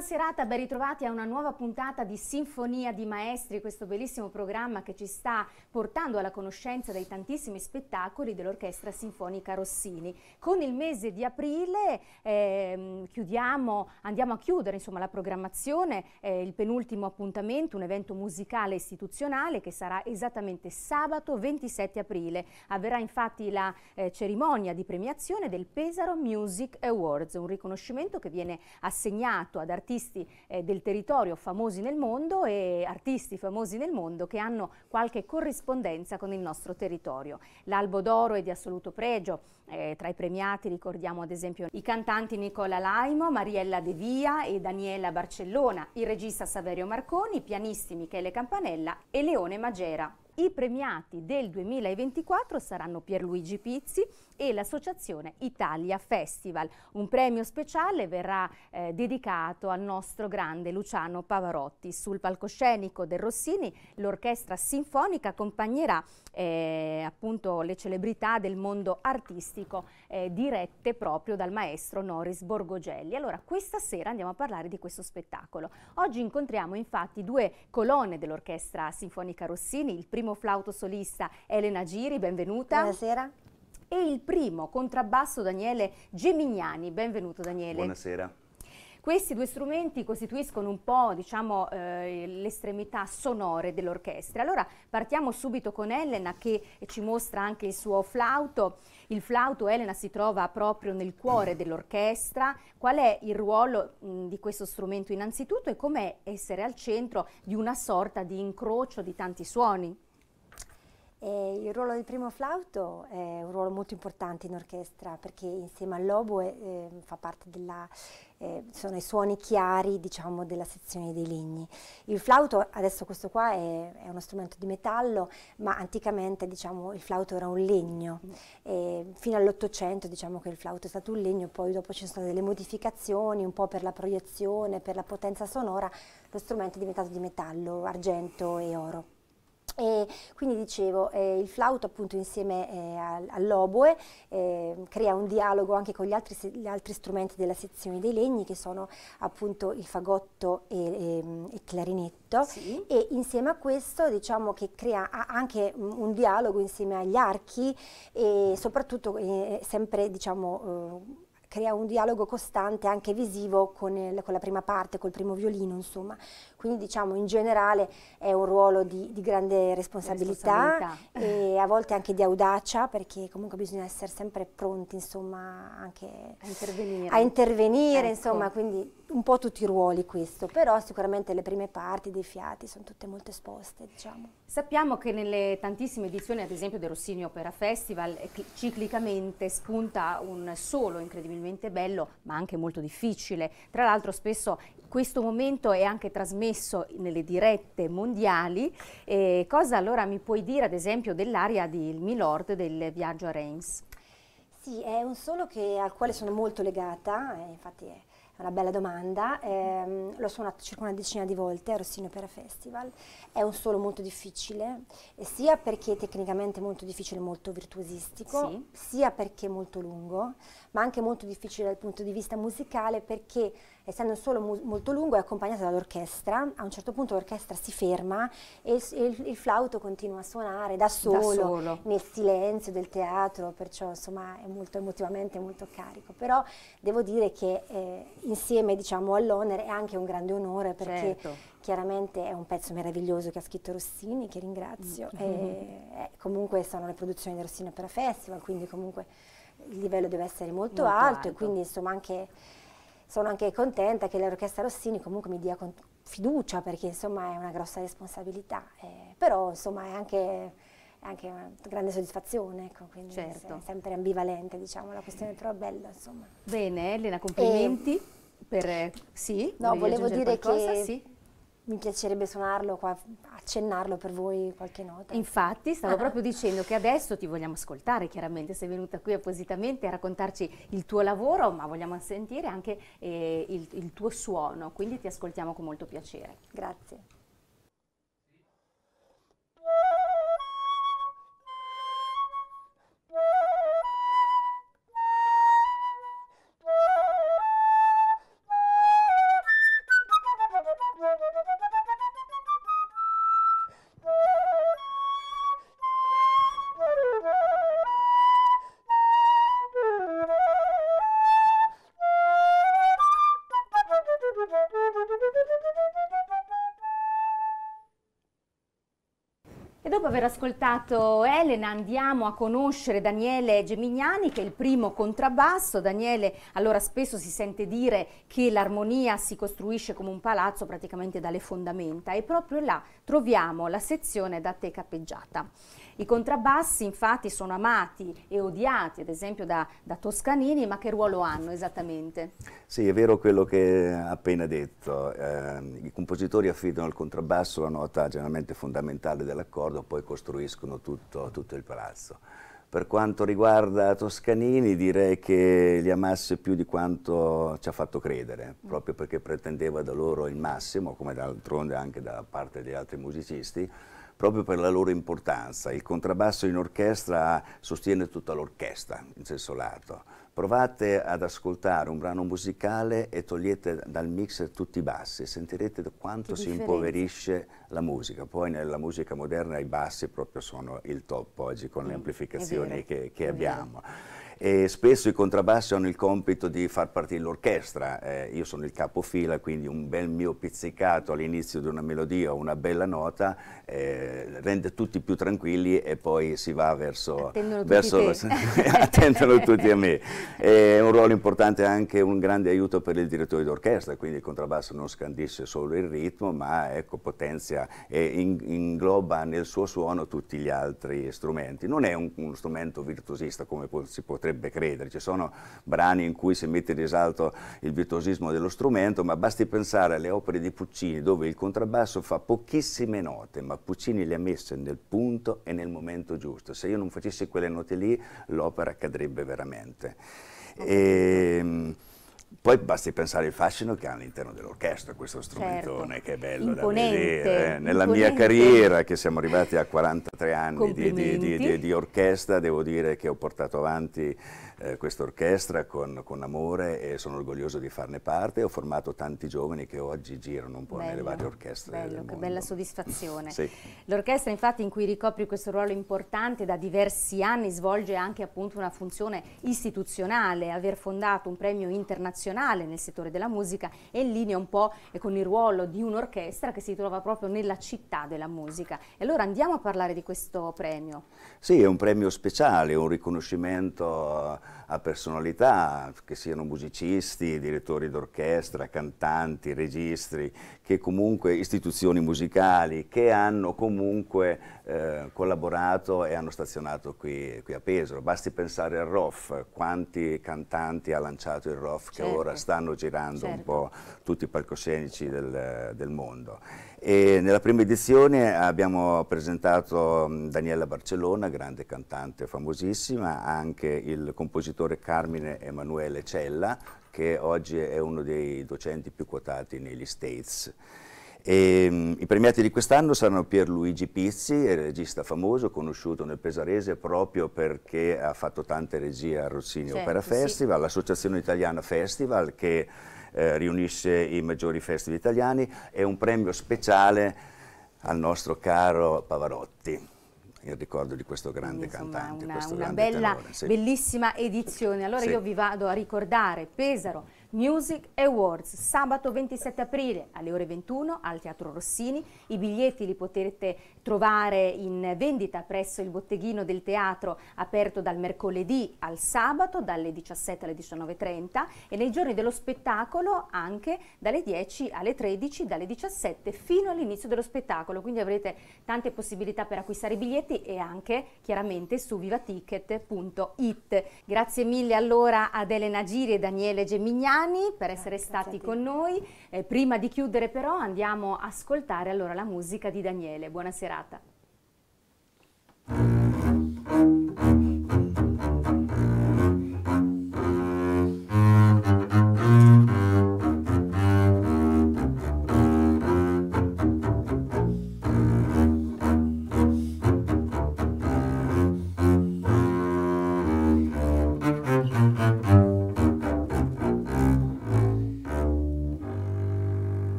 Buona serata, ben ritrovati a una nuova puntata di Sinfonia di Maestri, questo bellissimo programma che ci sta portando alla conoscenza dei tantissimi spettacoli dell'Orchestra Sinfonica Rossini. Con il mese di aprile eh, chiudiamo, andiamo a chiudere insomma, la programmazione, eh, il penultimo appuntamento, un evento musicale istituzionale che sarà esattamente sabato 27 aprile. Avverrà infatti la eh, cerimonia di premiazione del Pesaro Music Awards, un riconoscimento che viene assegnato ad artisti artisti eh, del territorio famosi nel mondo e artisti famosi nel mondo che hanno qualche corrispondenza con il nostro territorio. L'Albo d'Oro è di assoluto pregio, eh, tra i premiati ricordiamo ad esempio i cantanti Nicola Laimo, Mariella De Via e Daniela Barcellona, il regista Saverio Marconi, i pianisti Michele Campanella e Leone Magera. I premiati del 2024 saranno Pierluigi Pizzi e l'associazione Italia Festival. Un premio speciale verrà eh, dedicato al nostro grande Luciano Pavarotti. Sul palcoscenico del Rossini l'orchestra sinfonica accompagnerà eh, appunto le celebrità del mondo artistico eh, dirette proprio dal maestro Noris Borgogelli. Allora questa sera andiamo a parlare di questo spettacolo. Oggi incontriamo infatti due colonne dell'orchestra sinfonica Rossini, il primo primo flauto solista Elena Giri, benvenuta. Buonasera. E il primo contrabbasso Daniele Gemignani, benvenuto Daniele. Buonasera. Questi due strumenti costituiscono un po' diciamo, eh, l'estremità sonore dell'orchestra. Allora partiamo subito con Elena che ci mostra anche il suo flauto. Il flauto Elena si trova proprio nel cuore dell'orchestra. Qual è il ruolo mh, mm, di questo strumento innanzitutto e com'è essere al centro di una sorta di incrocio di tanti suoni? E il ruolo del primo flauto è un ruolo molto importante in orchestra perché insieme all'oboe eh, fa parte della, eh, sono i suoni chiari diciamo, della sezione dei legni. Il flauto, adesso questo qua è, è uno strumento di metallo, ma anticamente diciamo, il flauto era un legno. Mm. E fino all'Ottocento diciamo che il flauto è stato un legno, poi dopo ci sono state delle modificazioni, un po' per la proiezione, per la potenza sonora, lo strumento è diventato di metallo, argento e oro. E quindi dicevo, eh, il flauto appunto insieme eh, all'oboe eh, crea un dialogo anche con gli altri, gli altri, strumenti della sezione dei legni che sono appunto il fagotto e, il ehm, clarinetto sì. e insieme a questo diciamo che crea anche un dialogo insieme agli archi e soprattutto eh, sempre diciamo eh, crea un dialogo costante anche visivo con, il, con la prima parte, col primo violino insomma. Quindi diciamo in generale è un ruolo di, di grande responsabilità, responsabilità, e a volte anche di audacia perché comunque bisogna essere sempre pronti insomma anche a intervenire, a intervenire ecco. insomma quindi un po' tutti i ruoli questo, però sicuramente le prime parti dei fiati sono tutte molto esposte diciamo. Sappiamo che nelle tantissime edizioni ad esempio del Rossini Opera Festival eh, ciclicamente spunta un solo incredibilmente bello ma anche molto difficile, tra l'altro spesso questo momento è anche trasmesso messo nelle dirette mondiali. Eh, cosa allora mi puoi dire ad esempio dell'aria di Milord del viaggio a Reims? Sì, è un solo che, al quale sono molto legata, eh, infatti è una bella domanda, eh, l'ho suonato circa una decina di volte a Rossini Opera Festival, è un solo molto difficile, sia perché tecnicamente molto difficile, molto virtuosistico, sì. sia perché molto lungo, ma anche molto difficile dal punto di vista musicale perché essendo un solo mu- molto lungo, è accompagnata dall'orchestra. A un certo punto l'orchestra si ferma e il, il, il flauto continua a suonare da solo, da solo, nel silenzio del teatro, perciò insomma è molto emotivamente molto carico. Però devo dire che eh, insieme diciamo, all'Honor è anche un grande onore perché certo chiaramente è un pezzo meraviglioso che ha scritto Rossini, che ringrazio. Mm. Mm-hmm. E, eh, comunque sono le produzioni di Rossini per Festival, quindi comunque il livello deve essere molto, molto alto, alto, e quindi insomma anche sono anche contenta che l'Orchestra Rossini comunque mi dia fiducia perché insomma è una grossa responsabilità, eh, però insomma è anche, anche una grande soddisfazione, ecco, quindi certo. è sempre ambivalente diciamo la questione, però è bella insomma. Bene Elena, complimenti e eh, per... Eh, sì, no, volevo dire qualcosa? che... Sì mi piacerebbe suonarlo, qua, accennarlo per voi qualche nota. Infatti, stavo proprio dicendo che adesso ti vogliamo ascoltare, chiaramente sei venuta qui appositamente a raccontarci il tuo lavoro, ma vogliamo sentire anche eh, il, il tuo suono, quindi ti ascoltiamo con molto piacere. Grazie. Dopo aver ascoltato Elena andiamo a conoscere Daniele Gemignani che è il primo contrabbasso. Daniele allora spesso si sente dire che l'armonia si costruisce come un palazzo praticamente dalle fondamenta e proprio là troviamo la sezione da te cappeggiata. I contrabbassi infatti sono amati e odiati, ad esempio da, da Toscanini, ma che ruolo hanno esattamente? Sì, è vero quello che ha appena detto. Eh, I compositori affidano al contrabbasso la nota generalmente fondamentale dell'accordo, poi costruiscono tutto, tutto il palazzo. Per quanto riguarda Toscanini direi che li amasse più di quanto ci ha fatto credere, proprio perché pretendeva da loro il massimo, come d'altronde anche da parte degli altri musicisti, proprio per la loro importanza. Il contrabbasso in orchestra sostiene tutta l'orchestra, in senso lato, Provate ad ascoltare un brano musicale e togliete dal mixer tutti i bassi, sentirete quanto si impoverisce la musica. Poi nella musica moderna i bassi proprio sono il top oggi con mm, le amplificazioni che, che abbiamo. Vero e spesso i contrabbassi hanno il compito di far partire l'orchestra, eh, io sono il capofila quindi un bel mio pizzicato all'inizio di una melodia o una bella nota eh, rende tutti più tranquilli e poi si va verso... Attendono tutti, la... Attendono tutti a me. È un ruolo importante anche un grande aiuto per il direttore d'orchestra, quindi il contrabbasso non scandisce solo il ritmo ma ecco, potenzia e in, ingloba nel suo suono tutti gli altri strumenti. Non è un, uno strumento virtuosista come si potrebbe potrebbe credere. Ci sono brani in cui si mette in risalto il virtuosismo dello strumento, ma basti pensare alle opere di Puccini dove il contrabbasso fa pochissime note, ma Puccini le ha messe nel punto e nel momento giusto. Se io non facessi quelle note lì, l'opera cadrebbe veramente. E, ehm, poi basti pensare al fascino che ha all'interno dell'orchestra questo certo. strumentone certo. che è bello imponente, da vedere. Eh. Nella mia carriera, che siamo arrivati a 43 anni di, di, di, di orchestra, devo dire che ho portato avanti eh, questa orchestra con, con, amore e sono orgoglioso di farne parte. Ho formato tanti giovani che oggi girano un po' bello, nelle varie orchestre. Bello, che bella soddisfazione. sì. L'orchestra infatti in cui ricopri questo ruolo importante da diversi anni svolge anche appunto una funzione istituzionale, aver fondato un premio internazionale nel settore della musica è in linea un po' con il ruolo di un'orchestra che si trova proprio nella città della musica. E allora andiamo a parlare di questo premio. Sì, è un premio speciale, un riconoscimento a personalità, che siano musicisti, direttori d'orchestra, cantanti, registri, che comunque istituzioni musicali, che hanno comunque eh, collaborato e hanno stazionato qui, qui, a Pesaro. Basti pensare al ROF, quanti cantanti ha lanciato il ROF certo. che ora certo, stanno girando certo. un po' tutti i palcoscenici del, del mondo. E nella prima edizione abbiamo presentato mm, Daniela Barcellona, grande cantante famosissima, anche il compositore Carmine Emanuele Cella, che oggi è uno dei docenti più quotati negli States. E, mm, I premiati di quest'anno saranno Pierluigi Pizzi, regista famoso, conosciuto nel Pesarese proprio perché ha fatto tante regie a Rossini certo, Opera Festival, sì. l'Associazione Italiana Festival che eh, riunisse i maggiori festival italiani e un premio speciale al nostro caro Pavarotti il ricordo di questo grande Insomma, cantante. Una, questo una grande bella, tenore, sì. bellissima edizione. Allora sì. io vi vado a ricordare Pesaro, Music Awards, sabato 27 aprile alle ore 21 al Teatro Rossini. I biglietti li potete trovare in vendita presso il botteghino del teatro aperto dal mercoledì al sabato dalle 17 alle 19.30 e nei giorni dello spettacolo anche dalle 10 alle 13, dalle 17 fino all'inizio dello spettacolo. Quindi avrete tante possibilità per acquistare i biglietti e anche chiaramente su vivaticket.it. Grazie mille allora ad Elena Giri e Daniele Gemignano Romani per essere eh, stati con noi. Eh, prima di chiudere però andiamo a ascoltare allora la musica di Daniele. Buona serata.